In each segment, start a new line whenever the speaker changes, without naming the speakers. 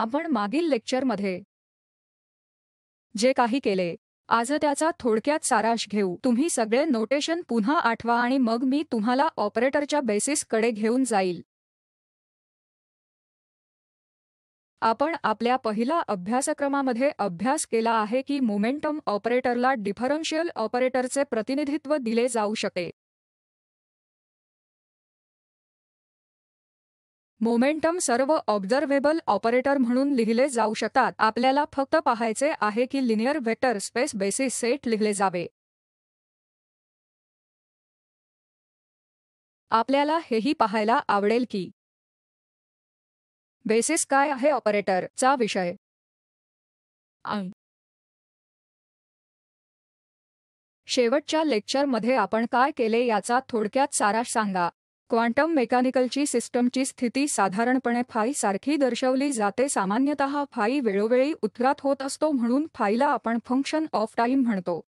आपण मागील लेक्चरमध्ये जे
काही केले आज त्याचा थोडक्यात सारांश घेऊ तुम्ही सगळे नोटेशन पुन्हा आठवा आणि मग मी तुम्हाला ऑपरेटरच्या बेसिसकडे घेऊन जाईल आपण आपल्या पहिला अभ्यासक्रमामध्ये अभ्यास केला आहे की मोमेंटम ऑपरेटरला डिफरन्शियल ऑपरेटरचे प्रतिनिधित्व दिले जाऊ शकते मोमेंटम सर्व ऑब्झर्वेबल ऑपरेटर म्हणून लिहिले जाऊ शकतात आपल्याला फक्त पाहायचे आहे की linear
vector space basis set लिहिले जावे आपल्याला हेही पाहायला आवडेल की बेसिस काय आहे ऑपरेटर चा विषय शेवटच्या लेक्चरमध्ये आपण काय केले याचा
थोडक्यात सारा सांगा क्वांटम मेकॅनिकलची सिस्टमची स्थिती साधारणपणे फाई सारखी दर्शवली जाते सामान्यत फाई वेळोवेळी उतरात होत असतो म्हणून फाईला आपण
फंक्शन ऑफ टाईम म्हणतो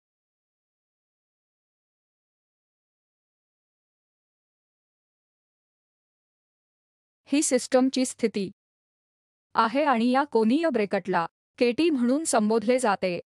ही सिस्टमची स्थिती आहे आणि या कोनीय ब्रेकटला केटी म्हणून संबोधले जाते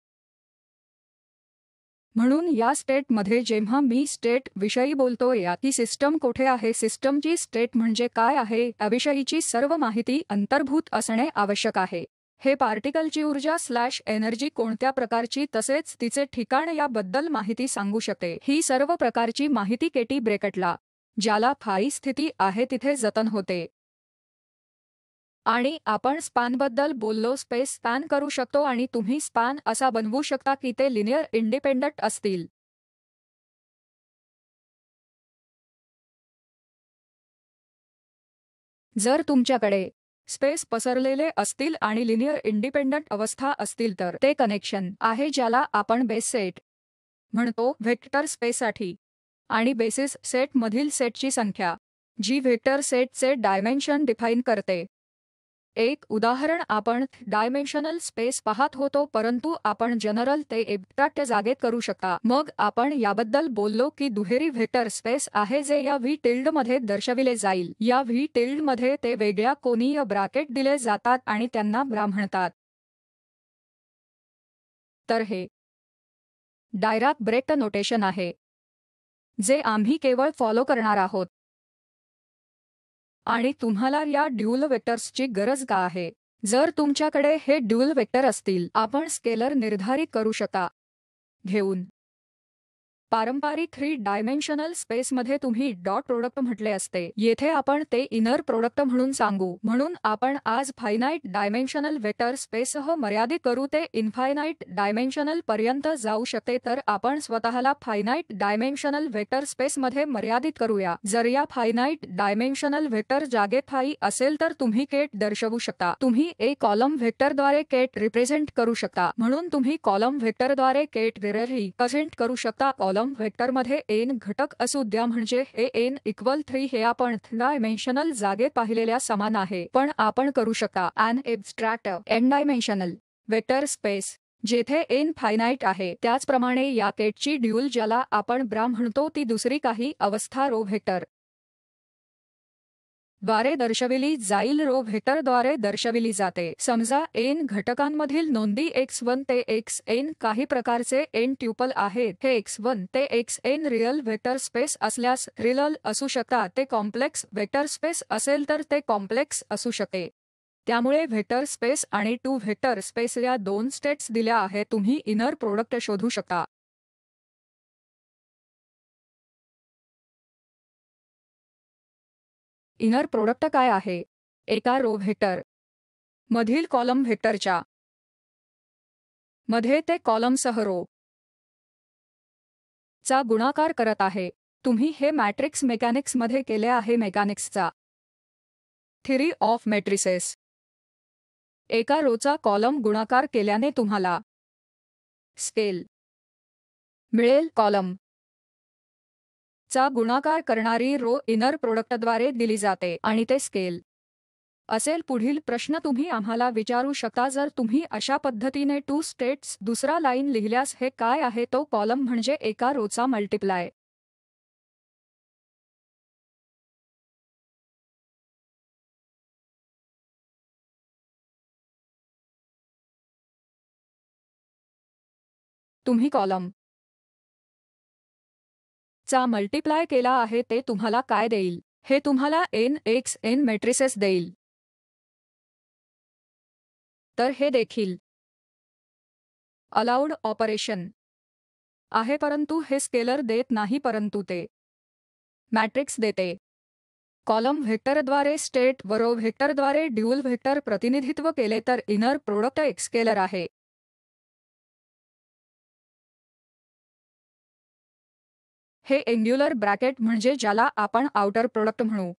म्हणून या स्टेटमध्ये जेव्हा मी स्टेट विषयी या की सिस्टम कोठे आहे सिस्टमची स्टेट म्हणजे काय आहे याविषयीची सर्व माहिती अंतर्भूत असणे आवश्यक आहे हे पार्टिकलची ऊर्जा स्लॅश एनर्जी कोणत्या प्रकारची तसेच तिचे ठिकाण याबद्दल माहिती सांगू शकते ही सर्व प्रकारची माहिती केटी ब्रेकटला ज्याला फाई स्थिती आहे तिथे जतन होते आणि आपण स्पॅनबद्दल बोललो स्पेस स्पॅन करू शकतो आणि तुम्ही स्पॅन असा बनवू
शकता की ते लिनियर इंडिपेंडंट असतील जर तुमच्याकडे
स्पेस पसरलेले असतील आणि लिनियर इंडिपेंडंट अवस्था असतील तर ते कनेक्शन आहे ज्याला आपण बेस सेट म्हणतो व्हेक्टर स्पेससाठी आणि बेसिस सेटमधील सेटची संख्या जी व्हेक्टर सेटचे डायमेन्शन डिफाईन करते एक उदाहरण आपण डायमेन्शनल स्पेस पाहत होतो परंतु आपण जनरल ते एकट्राट्य जागेत करू शकता मग आपण याबद्दल बोललो की दुहेरी व्हेक्टर स्पेस आहे जे या व्ही टिल्ड मध्ये दर्शविले जाईल या व्ही टिल्ड मध्ये ते वेगळ्या कोनीय
ब्रॅकेट दिले जातात आणि त्यांना ब्राह्मणतात तर हे डायराक ब्रेट नोटेशन आहे जे आम्ही
केवळ फॉलो करणार आहोत आणि तुम्हाला या ड्युल वेक्टर्सची गरज का आहे जर तुमच्याकडे हे ड्युल वेक्टर असतील आपण स्केलर निर्धारित करू शकता घेऊन पारंपारिक थ्री डायमेन्शनल स्पेसमध्ये तुम्ही डॉट प्रोडक्ट म्हटले असते येथे आपण ते इनर प्रोडक्ट म्हणून सांगू म्हणून आपण आज फायनाईट डायमेन्शनल वेक्टर स्पेससह मर्यादित करू ते इन्फायनाईट डायमेन्शनल पर्यंत जाऊ शकते तर आपण स्वतःला फायनाईट डायमेन्शनल वेक्टर स्पेसमध्ये मर्यादित करूया जर या फायनाईट डायमेन्शनल व्हेक्टर जागेफाई असेल तर तुम्ही केट दर्शवू शकता तुम्ही ए कॉलम व्हेक्टरद्वारे केट रिप्रेझेंट करू शकता म्हणून तुम्ही कॉलम व्हेक्टरद्वारे केट रिप्रेझेंट करू शकता कॉलम व्हेक्टरमध्ये एन घटक असू द्या म्हणजे हे एन इक्वल थ्री हे आपण डायमेन्शनल जागेत पाहिलेल्या समान आहे पण आपण करू शकता an abstract n dimensional vector space जेथे एन फायनाईट आहे त्याचप्रमाणे या केटची ड्यूल ज्याला आपण ब्रा म्हणतो ती दुसरी काही अवस्था रो व्हेक्टर द्वारे दर्शविली जाईल रो व्हेटरद्वारे दर्शविली जाते समजा एन घटकांमधील नोंदी एक्स वन ते एक्स एन काही प्रकारचे एन ट्युपल आहेत हे एक्स वन ते x n real vector space असल्यास रिलल असू शकतात ते कॉम्प्लेक्स व्हेटर स्पेस असेल तर ते कॉम्प्लेक्स असू शकते त्यामुळे व्हेटर स्पेस आणि टू व्हेटर स्पेस या दोन स्टेट्स दिल्या आहेत तुम्ही
इनर प्रोडक्ट शोधू शकता इनर प्रोडक्ट काय आहे एका रो व्हेटर मधील कॉलम व्हेटरच्या मध्ये ते कॉलम सह रो चा गुणाकार करत आहे तुम्ही हे
मॅट्रिक्स मेकॅनिक्समध्ये केले आहे मेकॅनिक्सचा थिरी ऑफ मॅट्रिसेस
एका रोचा कॉलम गुणाकार केल्याने तुम्हाला स्केल मिळेल कॉलम चा
गुणाकार करणारी रो इनर प्रोडक्टद्वारे दिली जाते आणि ते स्केल असेल पुढील प्रश्न तुम्ही आम्हाला विचारू शकता जर तुम्ही अशा पद्धतीने टू स्टेट्स दुसरा लाईन
लिहिल्यास हे काय आहे तो कॉलम म्हणजे एका रोचा मल्टिप्लाय तुम्ही कॉलम चा मल्टिप्लाय केला
आहे ते तुम्हाला काय देईल हे तुम्हाला एन एक्स एन मेट्रिसेस देईल
तर हे देखील अलाउड ऑपरेशन आहे परंतु हे स्केलर देत नाही परंतु ते
मॅट्रिक्स देते कॉलम व्हेक्टरद्वारे स्टेट वरो व्हेक्टरद्वारे ड्युअल
व्हेक्टर प्रतिनिधित्व केले तर इनर प्रोडक्ट एक स्केलर आहे हे एंग्युलर ब्रॅकेट म्हणजे ज्याला आपण आउटर प्रोडक्ट म्हणू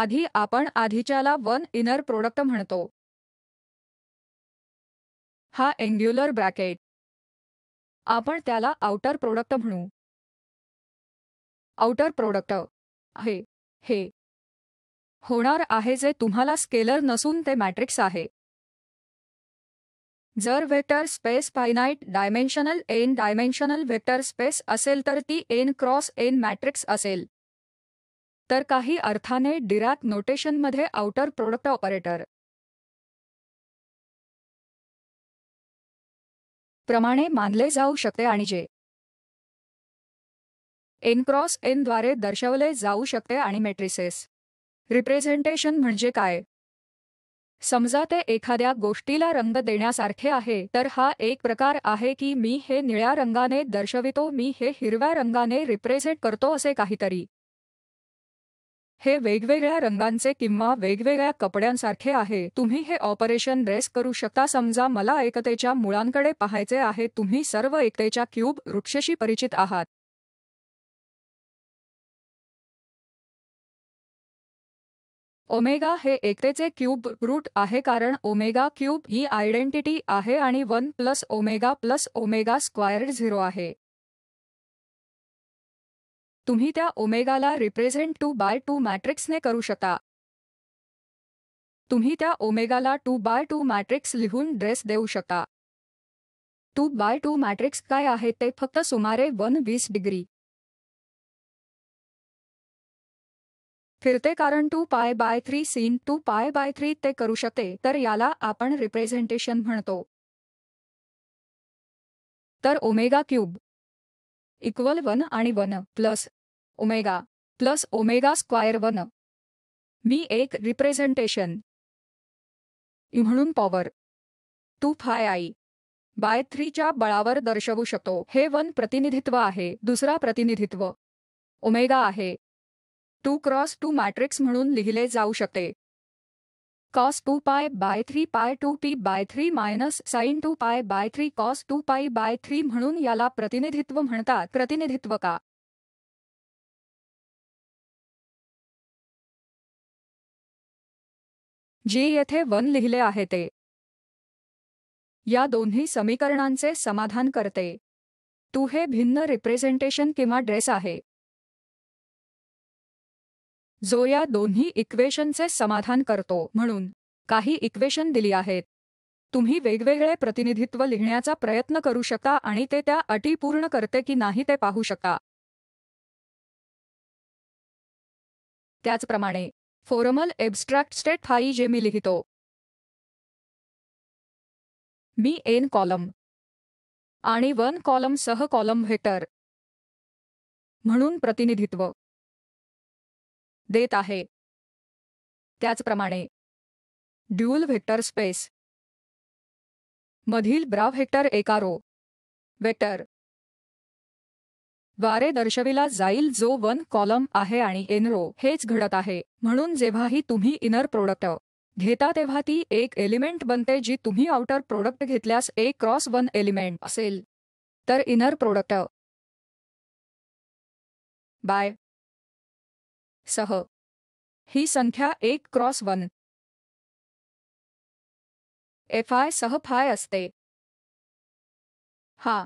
आधी आपण आधीच्याला वन इनर प्रोडक्ट म्हणतो हा एंग्युलर ब्रॅकेट आपण त्याला आउटर प्रोडक्ट म्हणू आउटर प्रोडक्ट आहे
हे होणार आहे जे तुम्हाला स्केलर नसून ते मॅट्रिक्स आहे जर vector space finite dimensional n dimensional vector space असेल तर ती एन क्रॉस एन मॅट्रिक्स असेल तर
काही अर्थाने डिराक नोटेशनमध्ये आउटर प्रोडक्ट ऑपरेटर प्रमाणे मानले जाऊ शकते आणि जे एन क्रॉस द्वारे दर्शवले जाऊ शकते आणि
मेट्रिसेस रिप्रेझेंटेशन म्हणजे काय समजा ते एखाद्या गोष्टीला रंग देण्यासारखे आहे तर हा एक प्रकार आहे की मी हे निळ्या रंगाने दर्शवितो मी हे हिरव्या रंगाने रिप्रेझेंट करतो असे काहीतरी हे वेगवेगळ्या रंगांचे किंवा वेगवेगळ्या कपड्यांसारखे आहे तुम्ही हे ऑपरेशन ड्रेस करू शकता समजा मला एकतेच्या मुळांकडे पाहायचे आहे तुम्ही सर्व एकतेच्या क्यूब
वृक्षशी परिचित आहात ओमेगा हे एकतेचे क्यूब रूट आहे कारण ओमेगा
क्यूब ही आयडेंटिटी आहे आणि one plus omega plus omega square zero आहे
तुम्ही त्या ओमेगाला रिप्रेझेंट टू बाय टू मॅट्रिक्सने करू शकता तुम्ही त्या ओमेगाला टू बाय टू
मॅट्रिक्स लिहून ड्रेस देऊ शकता टू बाय टू मॅट्रिक्स काय आहे ते फक्त सुमारे वन वीस डिग्री फिरते कारण two pi by three sine two pi by three ते करू शकते तर याला आपण रिप्रेझेंटेशन म्हणतो तर ओमेगा क्यूब इक्वल वन आणि one plus omega plus omega square one मी एक रिप्रेझेंटेशन e म्हणून power two phi I by थ्रीच्या बळावर दर्शवू शकतो हे वन प्रतिनिधित्व आहे दुसरा प्रतिनिधित्व ओमेगा आहे टू क्रॉस टू मॅट्रिक्स म्हणून लिहिले जाऊ शकते cos two pi by three pi two P by three minus sine two pi by three cos two pi by three म्हणून याला
प्रतिनिधित्व म्हणतात प्रतिनिधित्व का जे येथे वन लिहिले आहे ते या दोन्ही समीकरणांचे समाधान करते तू
हे भिन्न रिप्रेझेंटेशन किंवा ड्रेस आहे जो या दोन्ही इक्वेशनचे समाधान करतो म्हणून काही इक्वेशन दिली आहेत तुम्ही वेगवेगळे प्रतिनिधित्व लिहिण्याचा प्रयत्न करू शकता आणि ते त्या अटी पूर्ण
करते की नाही ते पाहू शकता त्याचप्रमाणे फोरमल एब्स्ट्रॅक्ट स्टेट हाई जे मी लिहितो मी एन कॉलम आणि वन कॉलम सह कॉलम व्हेटर म्हणून प्रतिनिधित्व देत आहे त्याचप्रमाणे ड्युअल व्हेक्टर स्पेस मधील ब्रा व्हेक्टर एका रो वेक्टर
द्वारे दर्शविला जाईल जो वन कॉलम आहे आणि एन रो हेच घडत आहे म्हणून जेव्हाही तुम्ही इनर प्रोडक्ट घेता तेव्हा ती एक एलिमेंट बनते
जी तुम्ही आउटर प्रोडक्ट घेतल्यास एक क्रॉस वन एलिमेंट असेल तर इनर प्रोडक्ट बाय सह ही संख्या एक क्रॉस वन एफ आय सह फाय असते हा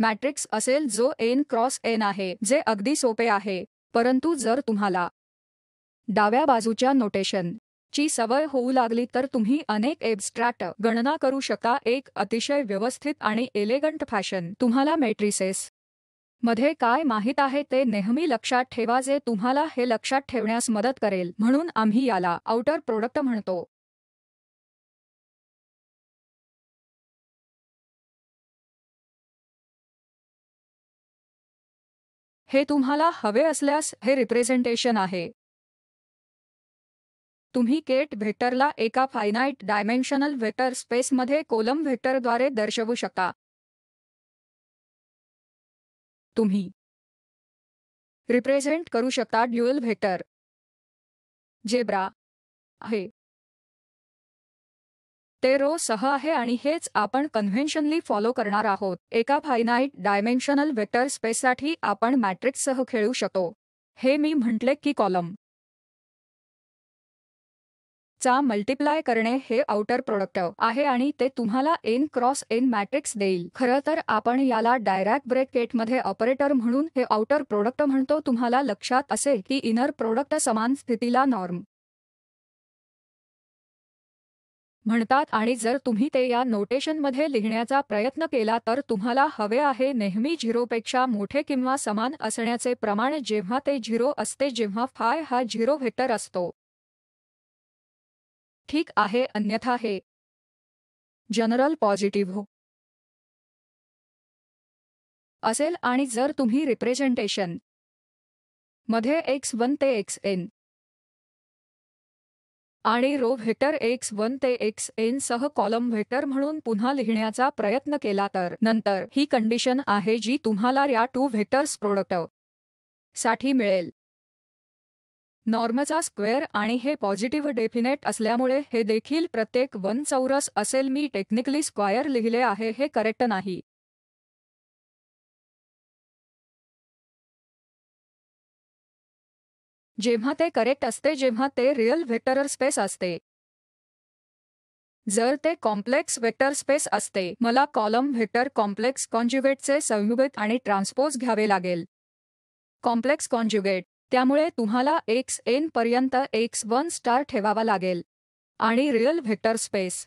मॅट्रिक्स असेल जो एन क्रॉस एन आहे जे अगदी सोपे आहे परंतु जर तुम्हाला डाव्या बाजूच्या नोटेशन ची सवय होऊ लागली तर तुम्ही अनेक एबस्ट्रॅक्ट गणना करू शकता एक अतिशय व्यवस्थित आणि एलेगंट फॅशन तुम्हाला मेट्रिसेस मध्ये काय माहीत आहे ते नेहमी लक्षात ठेवा जे तुम्हाला हे लक्षात
ठेवण्यास मदत करेल म्हणून आम्ही याला आउटर प्रोडक्ट म्हणतो हे तुम्हाला हवे असल्यास हे रिप्रेझेंटेशन आहे
तुम्ही केट व्हेक्टरला एका फायनाईट डायमेन्शनल व्हेक्टर स्पेसमध्ये कोलम व्हेक्टरद्वारे दर्शवू शकता
तुम्ही रिप्रेझेंट करू शकता ड्युएल व्हेक्टर जेब्रा आहे
ते रो सह आहे आणि हेच आपण कन्व्हेन्शनली फॉलो करणार आहोत एका फायनाईट डायमेन्शनल वेक्टर स्पेससाठी आपण मॅट्रिक्ससह खेळू शकतो हे मी म्हटले की कॉलम चा मल्टिप्लाय करणे हे आउटर प्रोडक्ट आहे आणि ते तुम्हाला एन क्रॉस एन मॅट्रिक्स देईल खरं तर आपण याला डायरॅक्ट मध्ये ऑपरेटर म्हणून हे आउटर प्रोडक्ट म्हणतो तुम्हाला लक्षात असेल की इनर प्रोडक्ट समान स्थितीला नॉर्म म्हणतात आणि जर तुम्ही ते या नोटेशनमध्ये लिहिण्याचा प्रयत्न केला तर तुम्हाला हवे आहे नेहमी झिरोपेक्षा मोठे किंवा समान असण्याचे प्रमाण जेव्हा ते झिरो असते जेव्हा फाय
हा झिरो व्हेक्टर असतो ठीक आहे अन्यथा हे जनरल पॉझिटिव्ह हो. असेल आणि जर तुम्ही रिप्रेझेंटेशन मध्ये एक्स वन ते एक्स
एन आणि रो व्हेक्टर एक्स वन ते एक्स एन सह कॉलम व्हेक्टर म्हणून पुन्हा लिहिण्याचा प्रयत्न केला तर नंतर ही कंडिशन आहे जी तुम्हाला या टू व्हेक्टर्स प्रोडक्ट साठी मिळेल नॉर्मचा स्क्वेअर आणि हे पॉझिटिव्ह डेफिनेट असल्यामुळे हे देखील प्रत्येक वन
चौरस असेल मी टेक्निकली स्क्वायर लिहिले आहे हे करेक्ट नाही जेव्हा ते करेक्ट असते जेव्हा ते रिअल व्हेक्टर स्पेस असते
जर ते कॉम्प्लेक्स व्हेक्टर स्पेस असते मला कॉलम व्हेक्टर कॉम्प्लेक्स कॉन्ज्युगेटचे संयुगेत आणि ट्रान्सपोज घ्यावे लागेल कॉम्प्लेक्स कॉन्ज्युगेट त्यामुळे तुम्हाला एक्स एन पर्यंत एक्स वन स्टार ठेवावा लागेल आणि रिअल व्हेक्टर स्पेस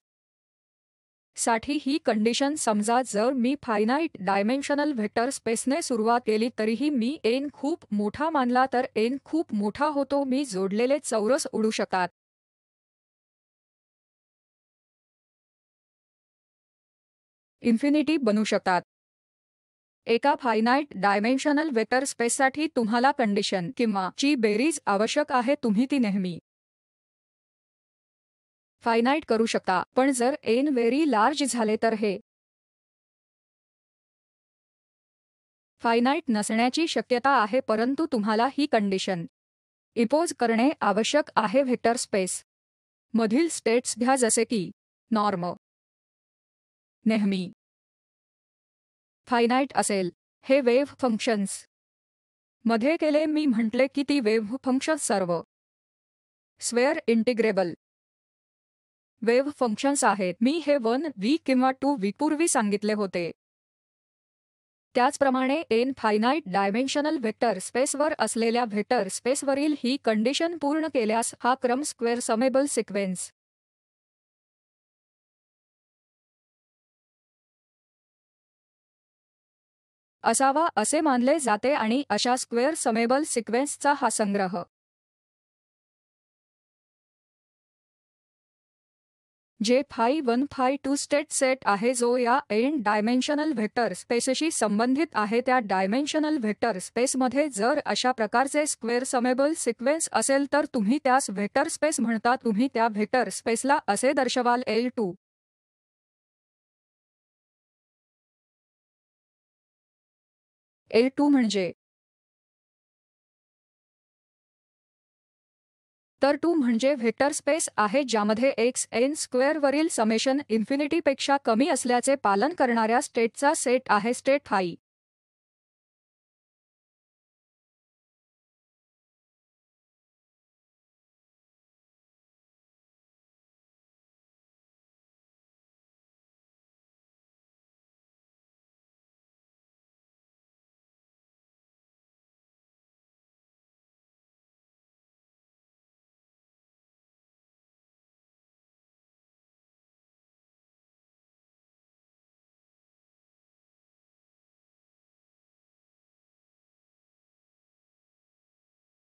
साठी ही कंडिशन समजा जर मी फायनाईट डायमेन्शनल व्हेक्टर स्पेसने सुरुवात केली तरीही मी एन खूप मोठा मानला तर एन खूप मोठा होतो
मी जोडलेले चौरस उडू शकतात इन्फिनिटी बनू शकतात
एका फायनाईट डायमेन्शनल वेक्टर स्पेससाठी तुम्हाला कंडिशन किंवा ची बेरीज आवश्यक
आहे तुम्ही ती नेहमी फायनाईट करू शकता पण जर एन व्हेरी लार्ज झाले तर हे
फायनाईट नसण्याची शक्यता आहे परंतु तुम्हाला ही कंडिशन इपोज करणे आवश्यक आहे व्हेक्टर स्पेस मधील स्टेट्स घ्या जसे की नॉर्म नेहमी फायनाईट असेल हे वेव्ह फंक्शन्स मध्ये केले मी म्हटले की ती वेव्ह फंक्शन्स सर्व स्वेअर इंटिग्रेबल वेव्ह फंक्शन्स आहेत मी हे वन व्ही किंवा टू व्ही पूर्वी सांगितले होते त्याचप्रमाणे एन फायनाईट डायमेन्शनल व्हेक्टर स्पेसवर असलेल्या व्हेक्टर स्पेसवरील ही
कंडिशन पूर्ण केल्यास हा क्रम स्क्वेअर समेबल सिक्वेन्स असावा असे मानले जाते आणि अशा स्क्वेअर समेबल सिक्वेन्सचा हा संग्रह
जे phi one phi two state set आहे जो या एन डायमेन्शनल व्हेक्टर स्पेसशी संबंधित आहे त्या डायमेन्शनल व्हेक्टर स्पेसमध्ये जर अशा प्रकारचे स्क्वेअर समेबल सिक्वेन्स
असेल तर तुम्ही त्यास व्हेक्टर स्पेस म्हणता तुम्ही त्या व्हेक्टर स्पेसला असे दर्शवाल एल टू ए टू म्हणजे तर टू म्हणजे व्हेक्टर स्पेस आहे ज्यामध्ये एक्स एन स्क्वेअरवरील समेशन इन्फिनिटीपेक्षा कमी असल्याचे पालन करणाऱ्या स्टेटचा सेट आहे स्टेट हाई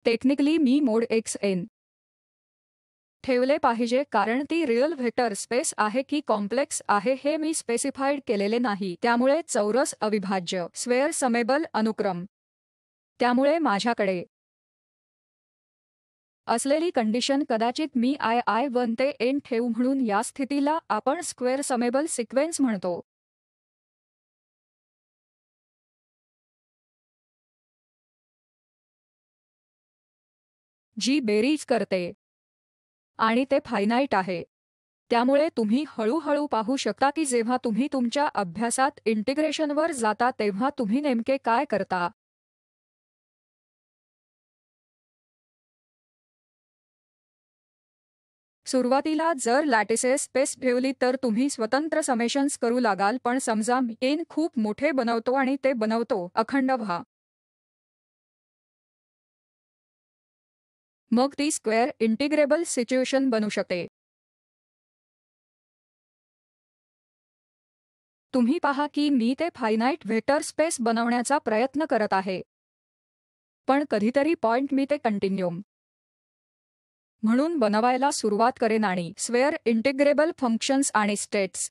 टेक्निकली मी मोड एक्स एन ठेवले पाहिजे कारण ती रिअल व्हेक्टर स्पेस
आहे की कॉम्प्लेक्स आहे हे मी स्पेसिफाईड केलेले नाही त्यामुळे चौरस अविभाज्य स्वेअर समेबल अनुक्रम त्यामुळे माझ्याकडे असलेली कंडिशन कदाचित मी आय आय वन ते एन ठेवू म्हणून या स्थितीला
आपण स्क्वेअर समेबल सिक्वेन्स म्हणतो जी बेरीज करते आणि ते फायनाईट आहे त्यामुळे तुम्ही
हळूहळू पाहू शकता की जेव्हा तुम्ही तुमच्या अभ्यासात इंटिग्रेशनवर जाता तेव्हा तुम्ही
नेमके काय करता सुरुवातीला जर लॅटिसेस स्पेस ठेवली
तर तुम्ही स्वतंत्र समेशन्स करू लागाल पण समजा मी खूप मोठे बनवतो आणि ते
बनवतो अखंड व्हा मग ती स्क्वेअर इंटिग्रेबल सिच्युएशन बनू शकते
तुम्ही पहा की मी ते फायनाईट व्हेटर स्पेस बनवण्याचा प्रयत्न करत आहे पण कधीतरी पॉइंट मी ते कंटिन्यूम म्हणून बनवायला सुरुवात करेन आणि स्वेअर इंटिग्रेबल फंक्शन्स आणि स्टेट्स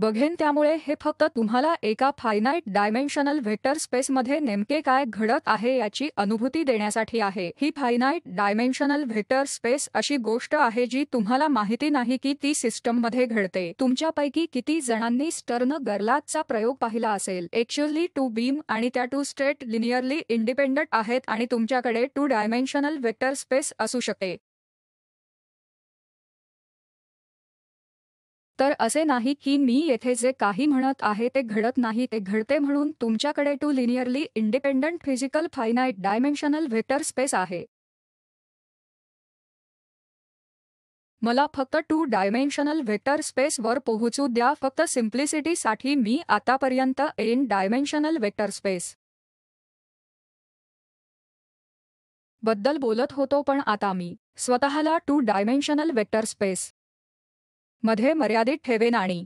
बघेन त्यामुळे हे फक्त तुम्हाला एका फायनाईट डायमेन्शनल व्हेक्टर स्पेसमध्ये नेमके काय घडत आहे याची अनुभूती देण्यासाठी आहे ही फायनाईट डायमेन्शनल व्हेक्टर स्पेस अशी गोष्ट आहे जी तुम्हाला माहिती नाही की ती सिस्टममध्ये घडते तुमच्यापैकी किती जणांनी स्टर्न गर्लाचा प्रयोग पाहिला असेल एक्च्युअली टू बीम आणि त्या टू स्टेट लिनियरली इंडिपेंडंट आहेत आणि तुमच्याकडे टू डायमेन्शनल व्हेक्टर स्पेस असू शकते तर असे नाही की मी येथे जे काही म्हणत आहे ते घडत नाही ते घडते म्हणून तुमच्याकडे two linearly independent physical finite dimensional vector space आहे मला फक्त टू डायमेन्शनल व्हेक्टर स्पेसवर पोहोचू द्या फक्त सिम्प्लिसिटीसाठी मी आतापर्यंत एन डायमेन्शनल व्हेक्टर स्पेस बद्दल बोलत होतो पण आता मी स्वतःला टू डायमेन्शनल वेक्टर स्पेस मध्ये मर्यादित ठेवेन आणि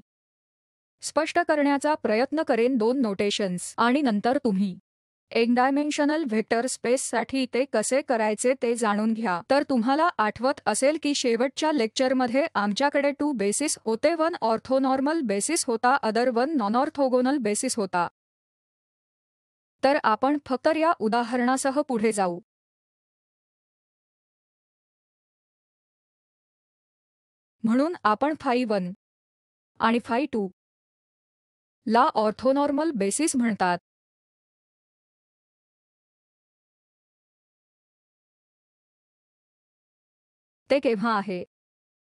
स्पष्ट करण्याचा प्रयत्न करेन दोन नोटेशन्स आणि नंतर तुम्ही एक डायमेन्शनल व्हेक्टर स्पेससाठी ते कसे करायचे ते जाणून घ्या तर तुम्हाला आठवत असेल की शेवटच्या लेक्चरमध्ये आमच्याकडे टू बेसिस होते वन ऑर्थोनॉर्मल बेसिस होता other one non
orthogonal basis होता तर आपण फक्त या उदाहरणासह पुढे जाऊ म्हणून आपण फाय वन आणि फाय टू ला ऑर्थोनॉर्मल बेसिस म्हणतात ते केव्हा आहे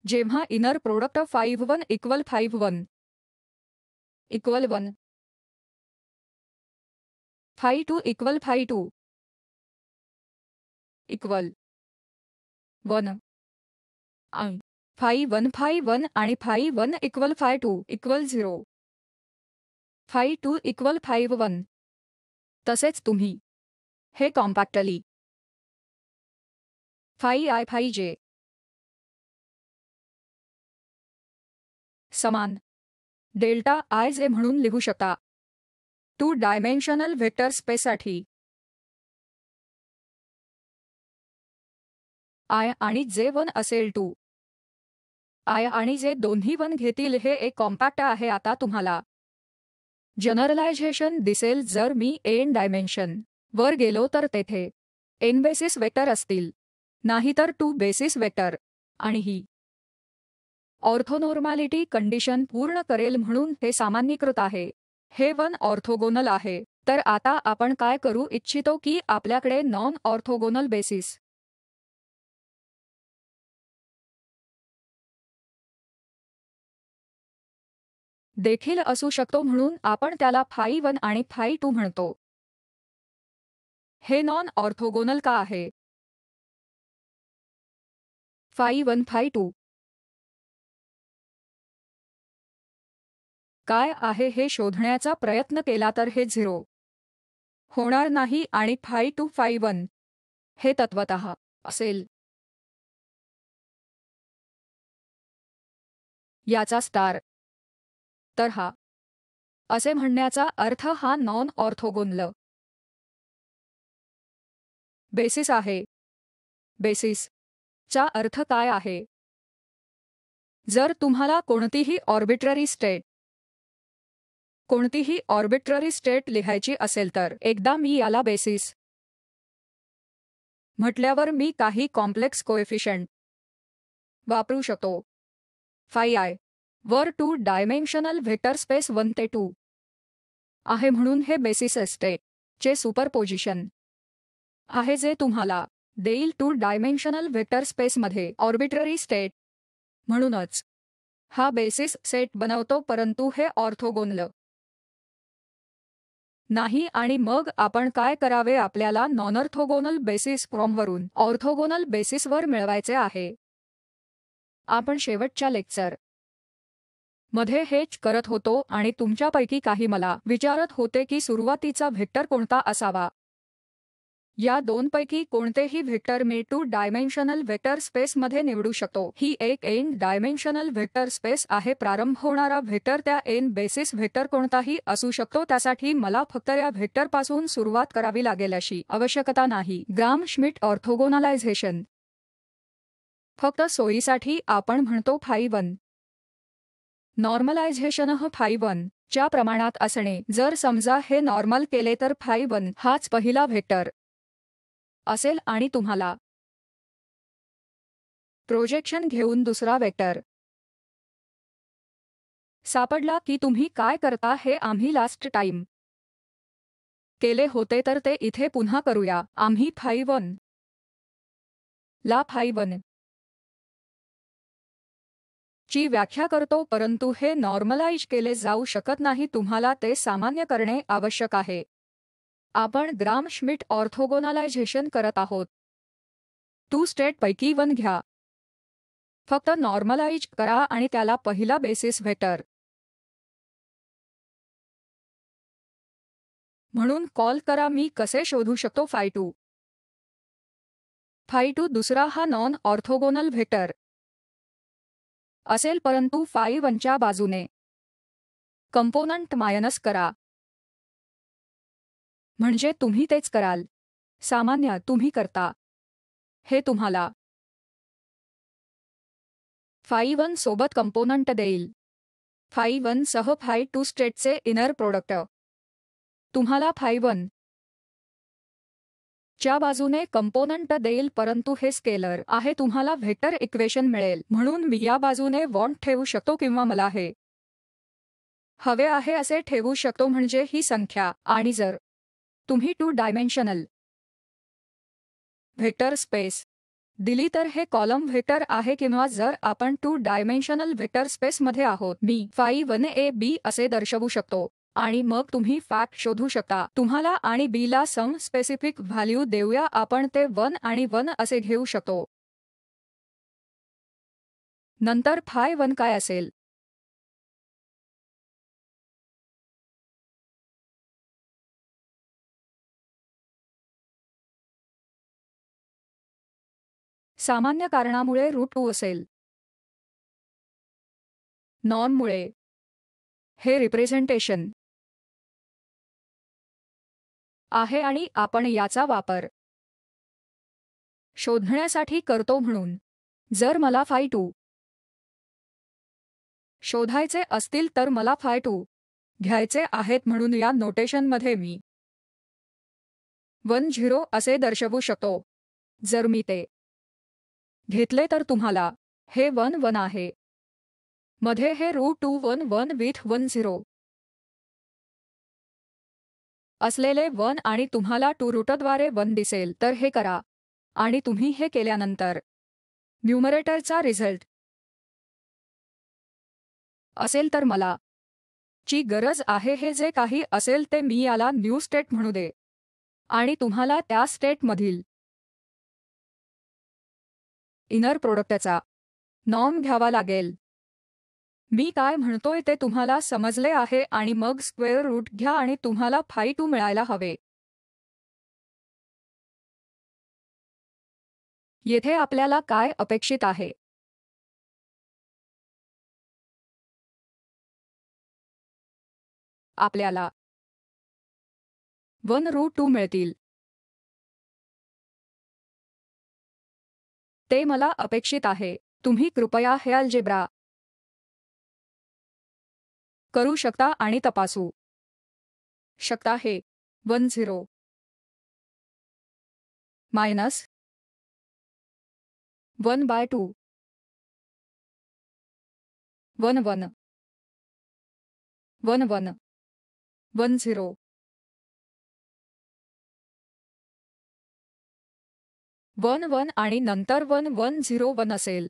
जेव्हा inner product five one equal five one equal one phi two equal phi two equal one आणि फाय वन फाय वन आणि phi one equal phi two equal zero phi two equal five one तसेच तुम्ही हे कॉम्पॅक्टली five I five जे समान delta I जे म्हणून लिहू शकता टू डायमेन्शनल व्हेक्टर स्पेससाठी आय आणि जे वन असेल टू आय आणि जे दोन्ही वन घेतील हे एक कॉम्पॅक्ट आहे आता तुम्हाला
जनरलायझेशन दिसेल जर मी एन डायमेन्शन वर गेलो तर तेथे एन बेसिस वेक्टर असतील नाहीतर टू बेसिस वेक्टर आणि ही ऑर्थोनॉर्मॅलिटी कंडिशन पूर्ण करेल म्हणून हे सामान्यीकृत आहे हे वन ऑर्थोगोनल आहे तर आता आपण काय करू इच्छितो की आपल्याकडे नॉन
ऑर्थोगोनल बेसिस देखील असू शकतो म्हणून आपण त्याला फाई वन आणि फाई टू म्हणतो हे नॉन ऑर्थोगोनल का आहे फाई वन फाई टू काय आहे हे शोधण्याचा प्रयत्न केला तर हे झिरो होणार नाही आणि फाई टू फाई वन हे तत्वत असेल याचा स्टार तर हा असे म्हणण्याचा अर्थ हा नॉन ऑर्थोगोनल बेसिस आहे बेसिस चा अर्थ काय आहे जर तुम्हाला कोणतीही ऑर्बिट्ररी स्टेट
कोणतीही ऑर्बिट्ररी स्टेट लिहायची असेल तर एकदा मी याला बेसिस म्हटल्यावर मी काही कॉम्प्लेक्स कोएफिशियंट वापरू शकतो फाय आय वर two dimensional vector space one ते टू आहे म्हणून हे बेसिस असते चे सुपरपोजिशन आहे जे तुम्हाला देईल टू डायमेन्शनल व्हेक्टर स्पेसमध्ये ऑर्बिटरी स्टेट म्हणूनच हा बेसिस सेट बनवतो परंतु हे ऑर्थोगोनल नाही आणि मग आपण काय करावे आपल्याला नॉन ऑर्थोगोनल बेसिस फॉर्मवरून ऑर्थोगोनल बेसिसवर मिळवायचे आहे आपण शेवटच्या लेक्चर मध्ये हेच करत होतो आणि तुमच्यापैकी काही मला विचारत होते की सुरुवातीचा व्हेक्टर कोणता असावा या दोनपैकी कोणतेही व्हेक्टर मी टू डायमेन्शनल व्हेक्टर स्पेसमध्ये निवडू शकतो ही एक एन डायमेन्शनल व्हेक्टर स्पेस आहे प्रारंभ होणारा व्हेक्टर त्या एन बेसिस व्हेक्टर कोणताही असू शकतो त्यासाठी मला फक्त या पासून सुरुवात करावी लागेल अशी आवश्यकता नाही ग्राम श्मिट ऑर्थोगोनालायझेशन फक्त सोयीसाठी आपण म्हणतो phi one normalization phi one च्या प्रमाणात असणे जर समजा हे नॉर्मल केले तर फाय वन हाच पहिला व्हेक्टर
असेल आणि तुम्हाला प्रोजेक्शन घेऊन दुसरा वेक्टर सापडला की तुम्ही काय करता हे आम्ही लास्ट टाइम केले होते तर ते इथे पुन्हा करूया आम्ही फाय वन ला फाय वन
ची व्याख्या करतो परंतु हे नॉर्मलाइज केले जाऊ शकत नाही तुम्हाला ते सामान्य करणे आवश्यक आहे आपण ग्राम श्मिट ऑर्थोगोनालायझेशन
करत आहोत टू स्टेटपैकी वन घ्या फक्त नॉर्मलाइज करा आणि त्याला पहिला बेसिस व्हेटर म्हणून कॉल करा मी कसे शोधू शकतो फाय टू फाय टू दुसरा हा नॉन ऑर्थोगोनल व्हेटर
असेल परंतु फाय वनच्या बाजूने कंपोनंट मायनस
करा म्हणजे तुम्ही तेच कराल सामान्य तुम्ही करता हे तुम्हाला
फाई वन सोबत कंपोनंट देईल फाई वन सह फाय टू स्टेटचे इनर प्रोडक्ट तुम्हाला फाय वन च्या बाजूने कंपोनंट देईल परंतु हे स्केलर आहे तुम्हाला व्हेटर इक्वेशन मिळेल म्हणून मी या बाजूने वॉन्ट ठेवू शकतो किंवा मला हे हवे आहे असे ठेवू शकतो म्हणजे ही संख्या आणि जर तुम्ही टू डायमेन्शनल व्हेटर स्पेस दिली तर हे कॉलम व्हेटर आहे किंवा जर आपण टू डायमेन्शनल व्हेटर स्पेसमध्ये आहोत मी फाई वन ए बी असे दर्शवू शकतो आणि मग तुम्ही फॅक्ट शोधू शकता तुम्हाला आणि बी ला सम स्पेसिफिक व्हॅल्यू देऊया
आपण ते वन आणि वन असे घेऊ शकतो नंतर फाय वन काय असेल सामान्य कारणामुळे रूट टू असेल नॉनमुळे हे रिप्रेझेंटेशन आहे आणि आपण याचा वापर शोधण्यासाठी करतो म्हणून जर मला फाय टू
शोधायचे असतील तर मला फाय टू घ्यायचे आहेत म्हणून या नोटेशनमध्ये मी वन झिरो असे दर्शवू शकतो जर मी ते घेतले तर तुम्हाला हे वन वन आहे मध्ये हे root two one one with one zero असलेले वन आणि तुम्हाला टू रूटद्वारे वन दिसेल तर हे
करा आणि तुम्ही हे केल्यानंतर न्युमरेटरचा रिझल्ट असेल तर मला ची गरज आहे हे जे
काही असेल ते मी याला न्यू स्टेट म्हणू दे आणि तुम्हाला त्या स्टेटमधील इनर प्रोडक्टचा नॉम घ्यावा लागेल मी काय म्हणतोय ते तुम्हाला समजले आहे आणि मग स्क्वेअर
रूट घ्या आणि तुम्हाला फाय टू मिळायला हवे येथे आपल्याला काय अपेक्षित आहे आपल्याला वन रूट टू मिळतील ते मला अपेक्षित आहे तुम्ही कृपया हे अल्जेब्रा करू शकता आणि तपासू शकता हे one zero minus one by two one one one one one zero one one आणि नंतर वन वन झिरो वन असेल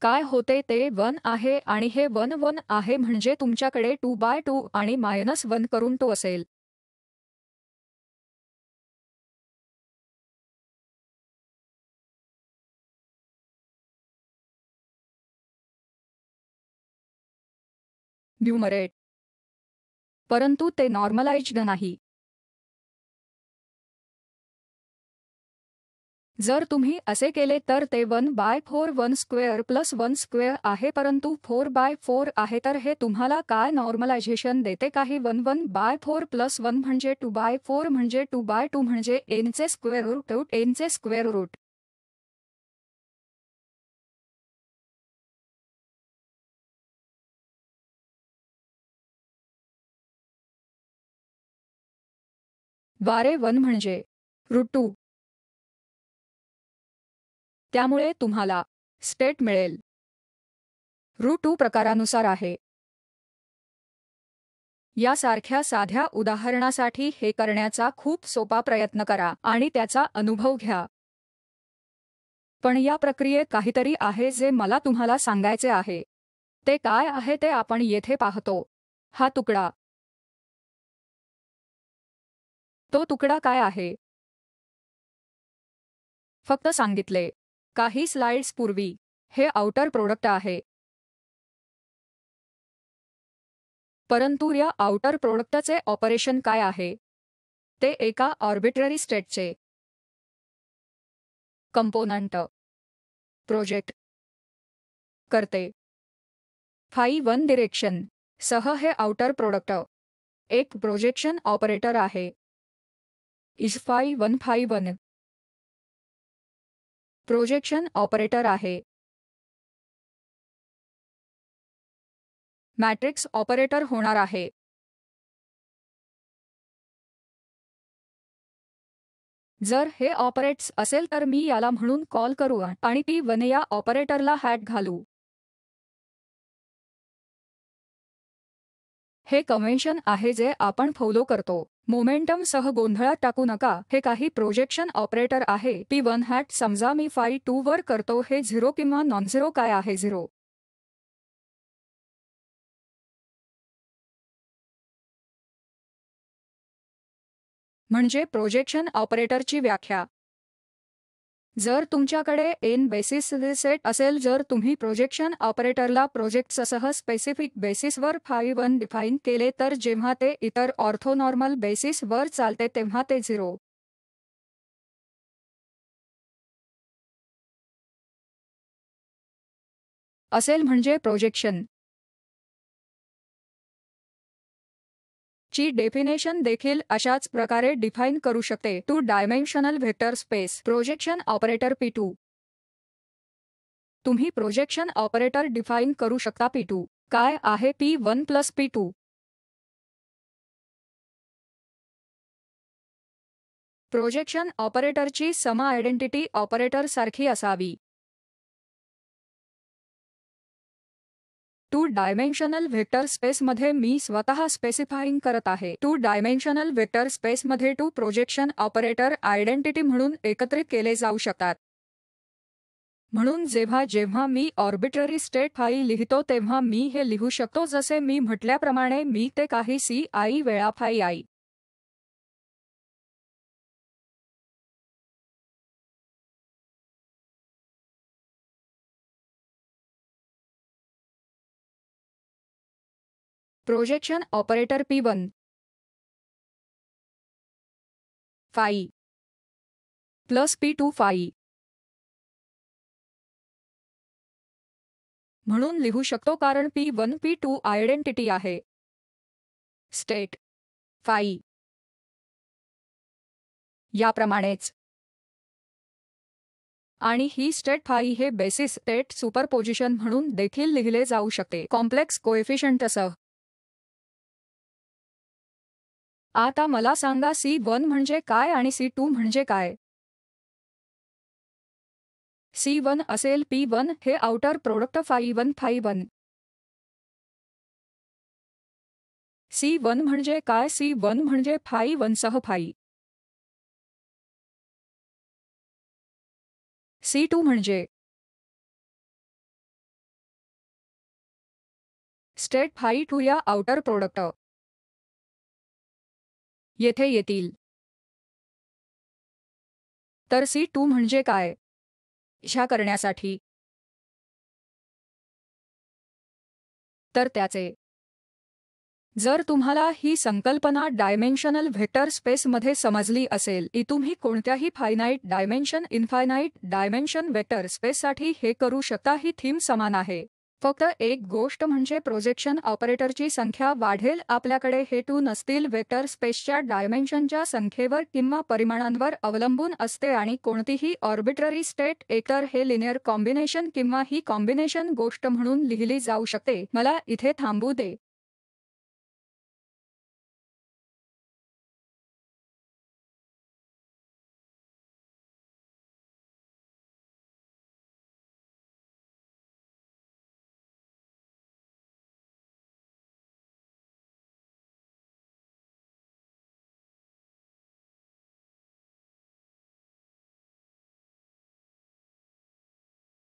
काय होते ते वन आहे आणि हे वन वन आहे म्हणजे तुमच्याकडे टू बाय टू आणि मायनस वन करून तो असेल न्यूमरेट परंतु ते नॉर्मलाइज्ड नाही जर
तुम्ही असे केले तर ते one by four one square plus one square आहे परंतु फोर बाय फोर आहे तर हे तुम्हाला काय नॉर्मलायझेशन देते काही one one by four plus one
म्हणजे टू बाय फोर म्हणजे टू बाय टू म्हणजे एनचे स्क्वेअर रूट रूट एनचे स्क्वेअर रूट वारे वन म्हणजे रूट टू त्यामुळे तुम्हाला स्टेट मिळेल रू टू प्रकारानुसार आहे यासारख्या साध्या
उदाहरणासाठी हे करण्याचा खूप सोपा प्रयत्न करा आणि त्याचा अनुभव घ्या पण या प्रक्रियेत काहीतरी आहे जे मला तुम्हाला सांगायचे आहे
ते काय आहे ते आपण येथे पाहतो हा तुकडा तो तुकडा काय आहे फक्त सांगितले काही स्लाइड्स पूर्वी हे आउटर प्रोडक्ट आहे परंतु या आउटर प्रोडक्टचे ऑपरेशन काय आहे ते एका ऑर्बिटररी स्टेटचे कंपोनंट प्रोजेक्ट करते
फाई वन डिरेक्शन सह हे आउटर प्रोडक्ट एक प्रोजेक्शन
ऑपरेटर आहे is phi one phi one projection operator आहे मॅट्रिक्स ऑपरेटर होणार आहे जर हे ऑपरेट्स असेल तर मी याला म्हणून कॉल करू आणि ती वनेया ऑपरेटरला हॅट घालू
हे कन्व्हेन्शन आहे जे आपण फॉलो करतो मोमेंटम सह गोंधळात टाकू नका हे काही प्रोजेक्शन ऑपरेटर आहे पी वन हॅट
समजा मी फाय टू वर करतो हे झिरो किंवा नॉन झिरो काय आहे झिरो म्हणजे प्रोजेक्शन ऑपरेटरची व्याख्या
जर तुमच्याकडे एन बेसिस सेट असेल जर तुम्ही प्रोजेक्शन ऑपरेटरला प्रोजेक्टसह स्पेसिफिक बेसिसवर फाय वन डिफाईन केले तर जेव्हा ते इतर ऑर्थोनॉर्मल
बेसिसवर चालते तेव्हा ते झिरो असेल म्हणजे प्रोजेक्शन ची डेफिनेशन देखील
अशाच प्रकारे डिफाईन करू शकते two dimensional vector space projection operator
P two तुम्ही प्रोजेक्शन ऑपरेटर डिफाईन करू शकता पी टू काय आहे P one plus P two projection ऑपरेटरची सम आयडेंटिटी ऑपरेटर सारखी असावी
टू डायमेन्शनल व्हेक्टर स्पेसमध्ये मी स्वतः स्पेसिफाईंग करत आहे टू डायमेन्शनल व्हेक्टर स्पेसमध्ये टू प्रोजेक्शन ऑपरेटर आयडेंटिटी म्हणून एकत्रित केले जाऊ शकतात म्हणून जेव्हा जेव्हा मी ऑर्बिटरी स्टेट फाई लिहितो तेव्हा
मी हे लिहू शकतो जसे मी म्हटल्याप्रमाणे मी ते काही सी आई वेळा phi I projection operator P one phi plus P two phi म्हणून लिहू शकतो कारण P one P two identity आहे स्टेट फाई याप्रमाणेच
आणि ही स्टेट फाई हे बेसिस स्टेट सुपरपोजिशन म्हणून देखील लिहिले जाऊ शकते
कॉम्प्लेक्स असं आता मला सांगा सी वन म्हणजे काय आणि सी टू म्हणजे काय
सी वन असेल पी वन हे outer product phi one phi one
C one म्हणजे काय सी वन म्हणजे फाई वन सह फाई सी टू म्हणजे स्टेट फाई टू या आउटर प्रोडक्ट येथे येतील तर सी टू म्हणजे काय इशा करण्यासाठी तर त्याचे जर तुम्हाला ही संकल्पना डायमेन्शनल
व्हेटर स्पेसमध्ये समजली असेल की तुम्ही कोणत्याही finite dimension infinite dimension vector स्पेससाठी हे करू शकता ही थीम समान आहे फक्त एक गोष्ट म्हणजे प्रोजेक्शन ऑपरेटरची संख्या वाढेल आपल्याकडे हेतू नसतील वेक्टर स्पेसच्या डायमेन्शनच्या संख्येवर किंवा परिमाणांवर अवलंबून असते आणि कोणतीही ऑर्बिटररी स्टेट एकतर हे लिनियर कॉम्बिनेशन किंवा ही कॉम्बिनेशन गोष्ट म्हणून लिहिली जाऊ शकते
मला इथे थांबू दे